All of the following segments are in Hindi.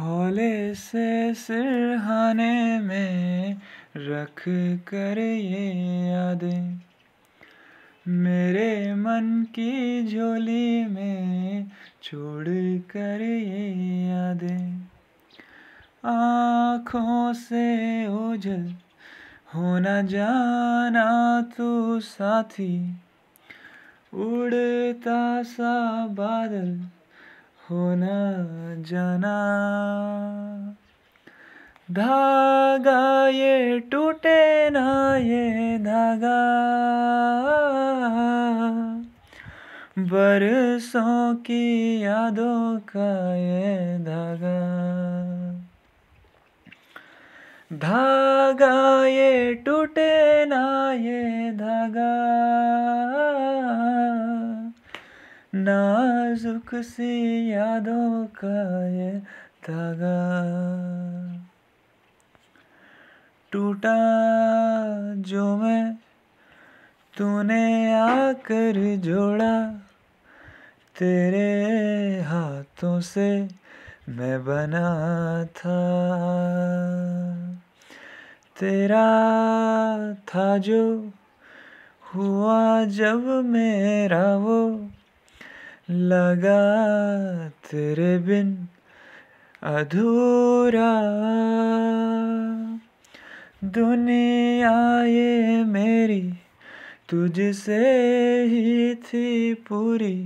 हौले से सिरहाने में रख कर ये यादें मेरे मन की झोली में छोड़ कर ये यादें आँखों से ओझल होना जाना तू साथी उड़ता सा बादल होना जाना धागा ये टूटे ना ये धागा बरसों की यादों का ये धागा धागा ये टूटे ना ये धागा नाजुक सी यादों का ये धागा टूटा जो मैं तूने आकर जोड़ा तेरे हाथों से मैं बना था तेरा था जो हुआ जब मेरा वो लगा तेरे बिन अधूरा दुनिया ये मेरी तुझसे ही थी पूरी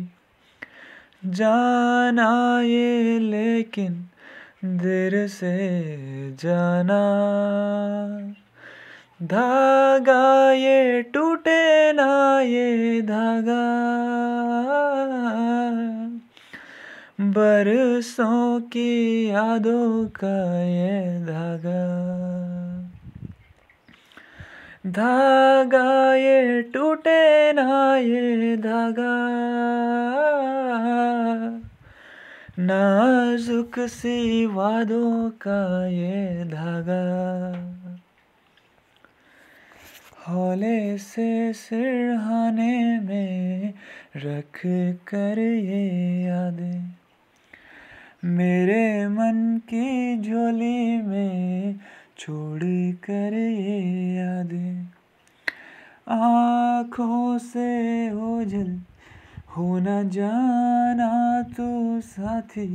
जाना ये लेकिन देर से जाना धागा ये टूटे ना ये धागा बरसों की यादों का ये धागा धागा ये टूटे ना ये धागा नाजुक सी वादों का ये धागा हौले से सिरहाने में रख कर ये याद मेरे मन की झोली में छोड़ कर ये यादें आँखों से ओझल हो, हो न जाना तू साथी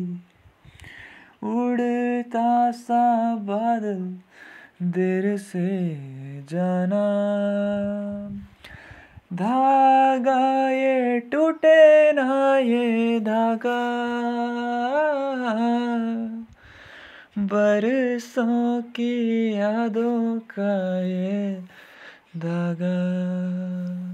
उड़ता सा बादल देर से जाना धागा टूटे ना ये धागा बरसों की यादों का ये धागा